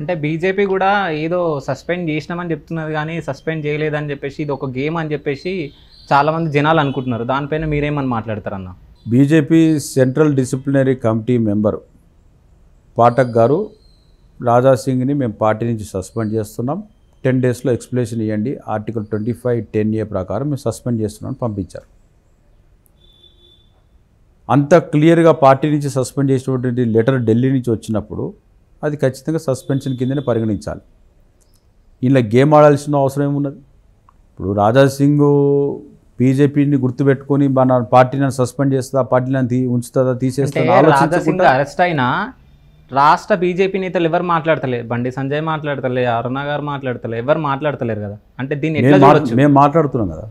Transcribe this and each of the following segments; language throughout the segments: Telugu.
అంటే బీజేపీ కూడా ఏదో సస్పెండ్ చేసినామని చెప్తున్నది కానీ సస్పెండ్ చేయలేదని చెప్పేసి ఇది ఒక గేమ్ అని చెప్పేసి చాలామంది జనాలు అనుకుంటున్నారు దానిపైన మీరేమని మాట్లాడతారన్న BJP central disciplinary committee member Pathak గారు రాజా సింగ్ని మేము పార్టీ నుంచి సస్పెండ్ చేస్తున్నాం టెన్ డేస్లో ఎక్స్ప్లెనేషన్ ఇవ్వండి article twenty five ten A ప్రకారం మేము సస్పెండ్ చేస్తున్నామని పంపించారు అంత క్లియర్గా పార్టీ నుంచి సస్పెండ్ చేసినటువంటి లెటర్ ఢిల్లీ నుంచి వచ్చినప్పుడు అది ఖచ్చితంగా సస్పెన్షన్ కిందనే పరిగణించాలి ఇలా గేమ్ ఆడాల్సిన అవసరం ఏమున్నది ఇప్పుడు రాజాసింగ్ బీజేపీని గుర్తుపెట్టుకొని మన పార్టీ నన్ను సస్పెండ్ చేస్తుందా పార్టీ నన్ను ఉంచుతుందా తీసేస్తుందా అరెస్ట్ అయినా రాష్ట్ర బీజేపీ నేతలు ఎవరు మాట్లాడతలేరు బండి సంజయ్ మాట్లాడతలే అరుణ గారు మాట్లాడతలే ఎవరు మాట్లాడతలేరు కదా అంటే దీన్ని మేము మాట్లాడుతున్నాం కదా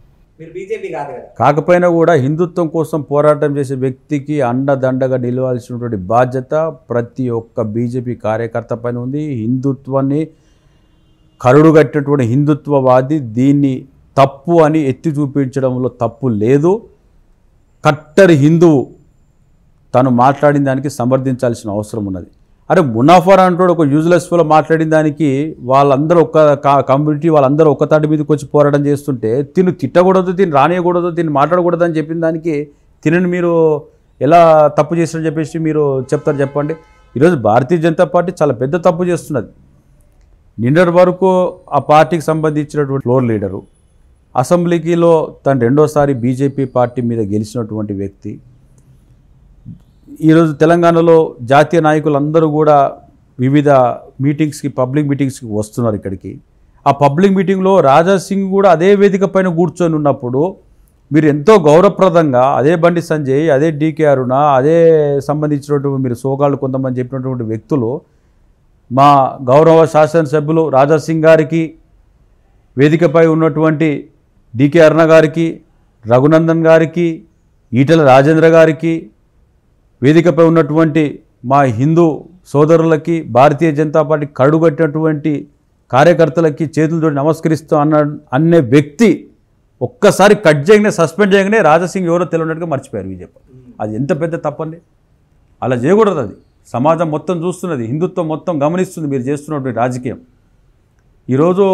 కాకపోయినా కూడా హిందుత్వం కోసం పోరాటం చేసే వ్యక్తికి అండదండగా నిలవాల్సినటువంటి బాధ్యత ప్రతి ఒక్క బీజేపీ కార్యకర్త పైన ఉంది హిందుత్వాన్ని కరుడుగట్టినటువంటి హిందుత్వవాది దీన్ని తప్పు అని ఎత్తి చూపించడంలో తప్పు లేదు కట్టరి హిందువు తను మాట్లాడిన దానికి సమర్థించాల్సిన అవసరం ఉన్నది అరే మునాఫర్ అంటాడు ఒక యూజ్లెస్ ఫుల్ మాట్లాడిన దానికి వాళ్ళందరూ ఒక్క కమ్యూనిటీ వాళ్ళందరూ ఒక్క తాటి మీదకి వచ్చి పోరాటం చేస్తుంటే తిను తిట్టకూడదు తిని రానియకూడదు తిని మాట్లాడకూడదు అని చెప్పిన దానికి తినని మీరు ఎలా తప్పు చేశారని చెప్పేసి మీరు చెప్తారు చెప్పండి ఈరోజు భారతీయ జనతా పార్టీ చాలా పెద్ద తప్పు చేస్తున్నది నిన్నటి వరకు ఆ పార్టీకి సంబంధించినటువంటి ఫ్లోర్ లీడరు అసెంబ్లీకిలో తను రెండోసారి బీజేపీ పార్టీ మీద గెలిచినటువంటి వ్యక్తి ఈరోజు తెలంగాణలో జాతీయ నాయకులందరూ కూడా వివిధ మీటింగ్స్కి పబ్లిక్ మీటింగ్స్కి వస్తున్నారు ఇక్కడికి ఆ పబ్లిక్ మీటింగ్లో రాజాసింగ్ కూడా అదే వేదిక పైన కూర్చొని ఉన్నప్పుడు మీరు ఎంతో గౌరవప్రదంగా అదే బండి సంజయ్ అదే డీకే అరుణ అదే సంబంధించినటువంటి మీరు సోగాళ్ళు కొంతమంది చెప్పినటువంటి వ్యక్తులు మా గౌరవ శాసనసభ్యులు రాజాసింగ్ గారికి వేదికపై ఉన్నటువంటి డీకే అరుణ గారికి రఘునందన్ గారికి ఈటల రాజేంద్ర గారికి వేదికపై ఉన్నటువంటి మా హిందూ సోదరులకి భారతీయ జనతా పార్టీ కడుగట్టినటువంటి కార్యకర్తలకి చేతులతో నమస్కరిస్తూ అన్న అనే వ్యక్తి ఒక్కసారి కట్ చేయగానే సస్పెండ్ చేయగానే రాజసింగ్ ఎవరో తెలియనట్టుగా మర్చిపోయారు బీజేపీ అది ఎంత పెద్ద తప్పండి అలా చేయకూడదు అది సమాజం మొత్తం చూస్తున్నది హిందుత్వం మొత్తం గమనిస్తుంది మీరు చేస్తున్నటువంటి రాజకీయం ఈరోజు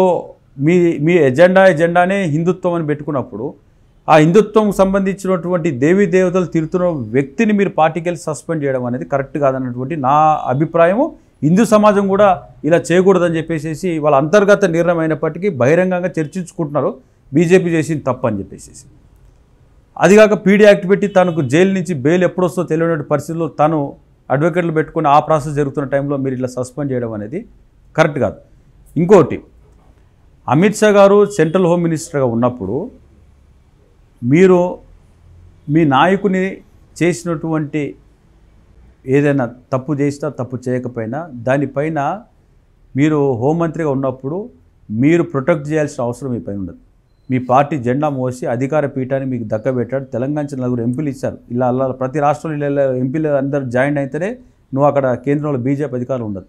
మీ మీ ఎజెండా ఎజెండానే హిందుత్వం అని పెట్టుకున్నప్పుడు ఆ హిందుత్వం సంబంధించినటువంటి దేవీ దేవతలు తిరుతున్న వ్యక్తిని మీరు పార్టీకి వెళ్ళి సస్పెండ్ చేయడం అనేది కరెక్ట్ కాదన్నటువంటి నా అభిప్రాయము హిందూ సమాజం కూడా ఇలా చేయకూడదని చెప్పేసి వాళ్ళ అంతర్గత నిర్ణయం అయినప్పటికీ బహిరంగంగా చర్చించుకుంటున్నారు బీజేపీ చేసింది తప్పు అని చెప్పేసి అది కాక పీడీ యాక్ట్ పెట్టి తనకు జైలు నుంచి బెయిల్ ఎప్పుడొస్తో వస్తుందో తెలియని పరిస్థితుల్లో తను అడ్వకేట్లు పెట్టుకుని ఆ ప్రాసెస్ జరుగుతున్న టైంలో మీరు ఇలా సస్పెండ్ చేయడం అనేది కరెక్ట్ కాదు ఇంకోటి అమిత్ షా గారు సెంట్రల్ హోమ్ మినిస్టర్గా ఉన్నప్పుడు మీరు మీ నాయకుని చేసినటువంటి ఏదైనా తప్పు చేసినా తప్పు చేయకపోయినా దానిపైన మీరు హోంమంత్రిగా ఉన్నప్పుడు మీరు ప్రొటెక్ట్ చేయాల్సిన అవసరం మీ పైన ఉండదు మీ పార్టీ జెండా మోసి అధికార పీఠాన్ని మీకు దక్కబెట్టాడు తెలంగాణ నలుగురు ఎంపీలు ఇచ్చారు ఇలా అలా ప్రతి రాష్ట్రంలో ఇలా ఎంపీలు అందరూ జాయిన్ అయితేనే నువ్వు అక్కడ కేంద్రంలో బీజేపీ అధికారులు ఉండదు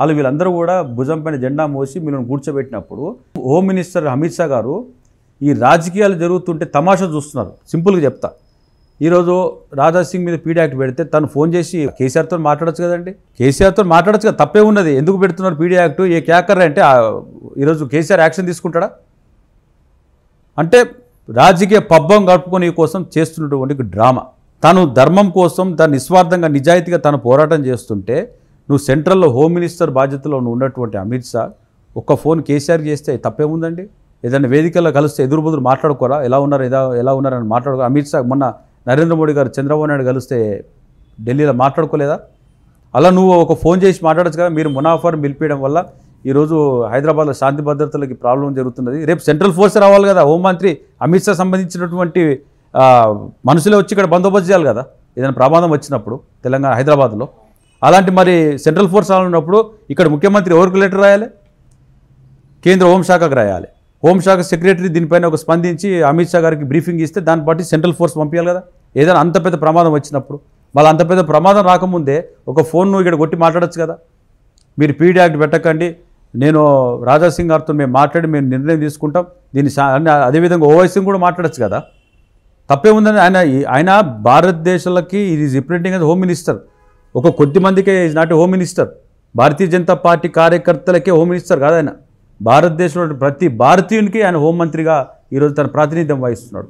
వాళ్ళు వీళ్ళందరూ కూడా భుజం పైన జెండా మోసి మిమ్మల్ని కూర్చోబెట్టినప్పుడు హోమ్ మినిస్టర్ అమిత్ షా గారు ఈ రాజకీయాలు జరుగుతుంటే తమాషా చూస్తున్నారు సింపుల్గా చెప్తా ఈరోజు రాజాసింగ్ సింగ్ మీద పీడీ యాక్ట్ పెడితే తను ఫోన్ చేసి కేసీఆర్తో మాట్లాడచ్చు కదండి కేసీఆర్తో మాట్లాడచ్చు కదా తప్పే ఉన్నది ఎందుకు పెడుతున్నారు పీడీ యాక్ట్ ఏ క్యాకర్ అంటే ఈరోజు కేసీఆర్ యాక్షన్ తీసుకుంటాడా అంటే రాజకీయ పబ్బం గడుపుకొని కోసం చేస్తున్నటువంటి డ్రామా తను ధర్మం కోసం తను నిస్వార్థంగా నిజాయితీగా తను పోరాటం చేస్తుంటే నువ్వు సెంట్రల్లో హోమ్ మినిస్టర్ బాధ్యతలో ఉన్నటువంటి అమిత్ షా ఒక్క ఫోన్ కేసీఆర్ చేస్తే తప్పేముందండి ఏదైనా వేదికల్లో కలిస్తే ఎదురు బుదురు మాట్లాడుకోరా ఎలా ఉన్నారు ఎలా ఎలా ఉన్నారని మాట్లాడుకో అమిత్ షా మొన్న నరేంద్ర మోడీ గారు చంద్రబాబు నాయుడు కలిస్తే ఢిల్లీలో మాట్లాడుకోలేదా అలా నువ్వు ఒక ఫోన్ చేసి మాట్లాడచ్చు కదా మీరు మునాఫర్ నిలిపేయడం వల్ల ఈరోజు హైదరాబాద్లో శాంతి భద్రతలకి ప్రాబ్లం జరుగుతున్నది రేపు సెంట్రల్ ఫోర్స్ రావాలి కదా హోంమంత్రి అమిత్ షా సంబంధించినటువంటి మనుషులే వచ్చి ఇక్కడ బందోబస్తు చేయాలి కదా ఏదైనా ప్రమాదం వచ్చినప్పుడు తెలంగాణ హైదరాబాద్లో అలాంటి మరి సెంట్రల్ ఫోర్స్ రావాలన్నప్పుడు ఇక్కడ ముఖ్యమంత్రి ఎవరికి లెటర్ రాయాలి కేంద్ర హోంశాఖకు రాయాలి హోంశాఖ సెక్రటరీ దీనిపైన ఒక స్పందించి అమిత్ షా గారికి బ్రీఫింగ్ ఇస్తే దాన్ని బట్టి సెంట్రల్ ఫోర్స్ పంపించాలి కదా ఏదైనా అంత పెద్ద ప్రమాదం వచ్చినప్పుడు మళ్ళీ అంత పెద్ద ప్రమాదం రాకముందే ఒక ఫోన్ను ఇక్కడ కొట్టి మాట్లాడచ్చు కదా మీరు పీడీ యాక్ట్ పెట్టకండి నేను రాజాసింగ్ గారితో మేము మాట్లాడి మేము నిర్ణయం తీసుకుంటాం దీన్ని అదేవిధంగా ఓవైసింగ్ కూడా మాట్లాడచ్చు కదా తప్పే ఉందని ఆయన ఆయన భారతదేశాలకి ఇది రిప్రజెంటింగ్ యాజ్ హోమ్ మినిస్టర్ ఒక కొద్ది మందికే is not home minister Bharatiya Janata Party కార్యకర్తలకే హోమ్ మినిస్టర్ కాదు ఆయన భారతదేశంలో ప్రతి భారతీయునికి ఆయన హోంమంత్రిగా ఈరోజు తన ప్రాతినిధ్యం వహిస్తున్నాడు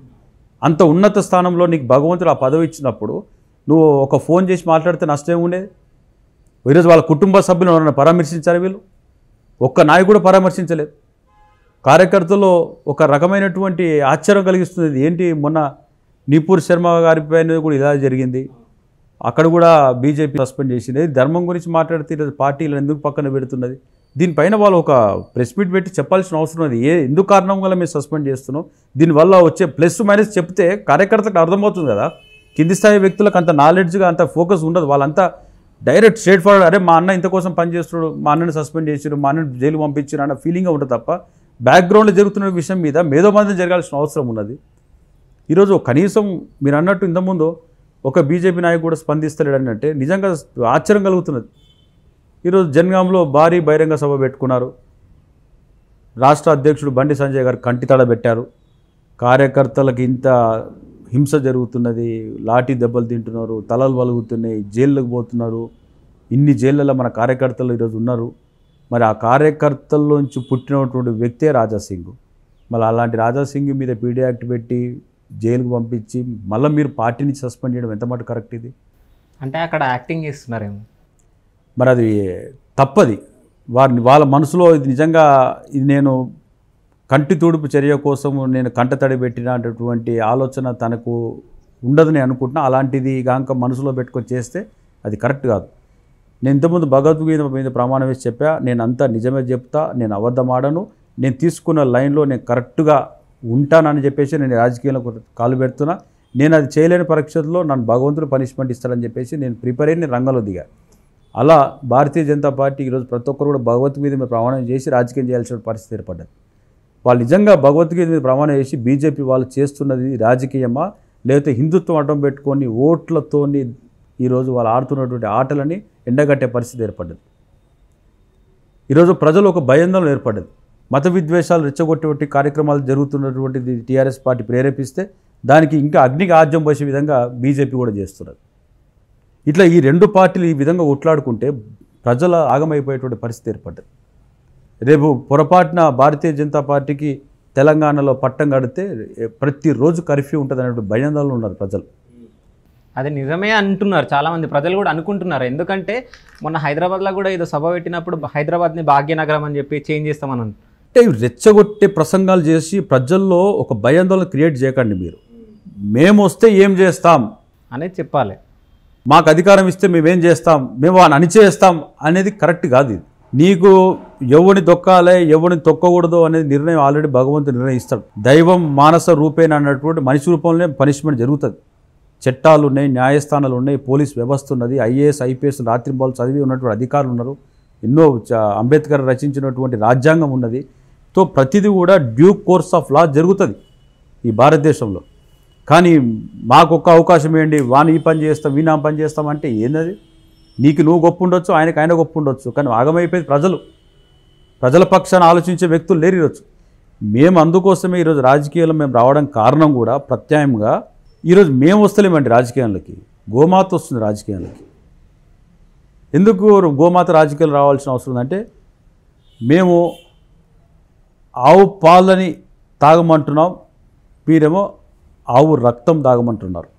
అంత ఉన్నత స్థానంలో నీకు భగవంతుడు ఆ పదవి ఇచ్చినప్పుడు నువ్వు ఒక ఫోన్ చేసి మాట్లాడితే నష్టం ఉండేది ఈరోజు వాళ్ళ కుటుంబ సభ్యులు ఎవరైనా పరామర్శించారు వీళ్ళు ఒక్క నాయకుడు పరామర్శించలేదు కార్యకర్తలో ఒక రకమైనటువంటి ఆశ్చర్యం కలిగిస్తుంది ఏంటి మొన్న నిపూర్ శర్మ గారి పైన కూడా ఇలా జరిగింది అక్కడ కూడా బీజేపీ సస్పెండ్ చేసింది ధర్మం గురించి మాట్లాడితే ఈరోజు పార్టీలను ఎందుకు పక్కన పెడుతున్నది దీనిపైన వాళ్ళు ఒక ప్రెస్ మీట్ పెట్టి చెప్పాల్సిన అవసరం అది ఏ ఎందుకు కారణం వల్ల మేము సస్పెండ్ చేస్తున్నాం దీనివల్ల వచ్చే ప్లస్ మైనస్ చెప్తే కార్యకర్తలకు అర్థమవుతుంది కదా కింది స్థాయి వ్యక్తులకు అంత నాలెడ్జ్గా అంత ఫోకస్ ఉండదు వాళ్ళంతా డైరెక్ట్ స్ట్రేట్ ఫార్వర్డ్ అరే మా అన్న ఇంతకోసం పనిచేస్తున్నాడు మా అన్నని సస్పెండ్ చేసారు మా అన్నని జైలు పంపించారు అన్న ఫీలింగ్ ఉంటుంది తప్ప బ్యాక్గ్రౌండ్లో జరుగుతున్న విషయం మీద మేధోమందం జరగాల్సిన అవసరం ఉన్నది ఈరోజు కనీసం మీరు అన్నట్టు ఇంతకుముందు ఒక బీజేపీ నాయకుడు కూడా స్పందిస్తలేడని అంటే నిజంగా ఆశ్చర్యం కలుగుతున్నది ఈరోజు జన్గాంలో భారీ బహిరంగ సభ పెట్టుకున్నారు రాష్ట్ర అధ్యక్షుడు బండి సంజయ్ గారు కంటితడ పెట్టారు కార్యకర్తలకు ఇంత హింస జరుగుతున్నది లాఠీ దెబ్బలు తింటున్నారు తలలు వలుగుతున్నాయి జైళ్ళకు పోతున్నారు ఇన్ని జైళ్ళలో మన కార్యకర్తలు ఈరోజు ఉన్నారు మరి ఆ కార్యకర్తల్లోంచి పుట్టినటువంటి వ్యక్తే రాజాసింగ్ మళ్ళీ అలాంటి రాజాసింగ్ మీద పీడీ యాక్ట్ పెట్టి జైలుకు పంపించి మళ్ళీ మీరు పార్టీని సస్పెండ్ చేయడం ఎంత మటు కరెక్ట్ ఇది అంటే అక్కడ యాక్టింగ్ చేస్తున్నారేమో మరి అది తప్పది వారిని వాళ్ళ మనసులో ఇది నిజంగా ఇది నేను కంటి తూడుపు చర్య కోసం నేను కంట తడి పెట్టినటువంటి ఆలోచన తనకు ఉండదని అనుకుంటున్నా అలాంటిది కాక మనసులో పెట్టుకొని చేస్తే అది కరెక్ట్ కాదు నేను ఇంతకుముందు భగవద్గీత మీద ప్రమాణం వేసి చెప్పా నేను అంతా నిజమే చెప్తా నేను అబద్ధం ఆడను నేను తీసుకున్న లైన్లో నేను కరెక్ట్గా ఉంటానని చెప్పేసి నేను రాజకీయంలో కాలు పెడుతున్నా నేను అది చేయలేని పరిస్థితుల్లో నన్ను భగవంతుడు పనిష్మెంట్ ఇస్తాడని చెప్పేసి నేను ప్రిపేర్ అయ్యి రంగంలో దిగాను అలా భారతీయ జనతా పార్టీ ఈరోజు ప్రతి ఒక్కరు కూడా భగవద్గీత మీద ప్రమాణం చేసి రాజకీయం చేయాల్సిన పరిస్థితి ఏర్పడ్డది వాళ్ళు నిజంగా భగవద్గీత మీద ప్రమాణం చేసి బీజేపీ వాళ్ళు చేస్తున్నది రాజకీయమా లేకపోతే హిందుత్వం అడ్డం పెట్టుకొని ఓట్లతోని ఈరోజు వాళ్ళు ఆడుతున్నటువంటి ఆటలని ఎండగట్టే పరిస్థితి ఏర్పడ్డది ఈరోజు ప్రజలు ఒక భయందనం ఏర్పడ్డది మత విద్వేషాలు రెచ్చగొట్టేటువంటి కార్యక్రమాలు జరుగుతున్నటువంటిది టీఆర్ఎస్ పార్టీ ప్రేరేపిస్తే దానికి ఇంకా అగ్నికి ఆజ్యం పోసే విధంగా బీజేపీ కూడా చేస్తున్నది ఇట్లా ఈ రెండు పార్టీలు ఈ విధంగా ఒట్లాడుకుంటే ప్రజల ఆగమైపోయేటువంటి పరిస్థితి ఏర్పడ్డది రేపు పొరపాటున భారతీయ జనతా పార్టీకి తెలంగాణలో పట్టం కడితే ప్రతిరోజు కర్ఫ్యూ ఉంటుంది అనేటువంటి భయందాలు ఉన్నారు ప్రజలు అది నిజమే అంటున్నారు చాలామంది ప్రజలు కూడా అనుకుంటున్నారు ఎందుకంటే మొన్న హైదరాబాద్లో కూడా ఏదో సభ పెట్టినప్పుడు హైదరాబాద్ని భాగ్యనగరం అని చెప్పి చేంజ్ చేస్తామని అంటే రెచ్చగొట్టే ప్రసంగాలు చేసి ప్రజల్లో ఒక భయాందోళన క్రియేట్ చేయకండి మీరు మేము వస్తే ఏం చేస్తాం అనేది చెప్పాలి మాకు అధికారం ఇస్తే మేమేం చేస్తాం మేము వాళ్ళని అణిచేస్తాం అనేది కరెక్ట్ కాదు ఇది నీకు ఎవరిని దొక్కాలే ఎవరిని తొక్కకూడదు అనేది నిర్ణయం ఆల్రెడీ భగవంతుడు నిర్ణయిస్తాడు దైవం మానస రూపేణ అన్నటువంటి మనిషి రూపంలోనే పనిష్మెంట్ జరుగుతుంది చట్టాలు ఉన్నాయి న్యాయస్థానాలు ఉన్నాయి పోలీస్ వ్యవస్థ ఉన్నది ఐఏఎస్ ఐపీఎస్ రాత్రింబాలు చదివి ఉన్నటువంటి అధికారులు ఉన్నారు ఎన్నో అంబేద్కర్ రచించినటువంటి రాజ్యాంగం ఉన్నది తో ప్రతిదీ కూడా డ్యూ కోర్స్ ఆఫ్ లా జరుగుతుంది ఈ భారతదేశంలో కానీ మాకు ఒక్క అవకాశం ఏంటి వాని ఈ పని చేస్తాం వీనా పని చేస్తాం అంటే ఏంది నీకు నువ్వు గొప్ప ఉండొచ్చు ఆయనకు ఆయన గొప్ప ఉండొచ్చు కానీ ఆగమైపోయింది ప్రజలు ప్రజల పక్షాన్ని ఆలోచించే వ్యక్తులు లేరు ఈరోజు మేము అందుకోసమే ఈరోజు రాజకీయాల్లో మేము రావడం కారణం కూడా ప్రత్యాయంగా ఈరోజు మేము వస్తలేమండి రాజకీయాలకి గోమాత వస్తుంది రాజకీయాలకి ఎందుకు గోమాత రాజకీయాలు రావాల్సిన అవసరం ఉందంటే మేము ఆవు పాలని తాగమంటున్నాం మీరేమో ఆవు రక్తం తాగమంటున్నారు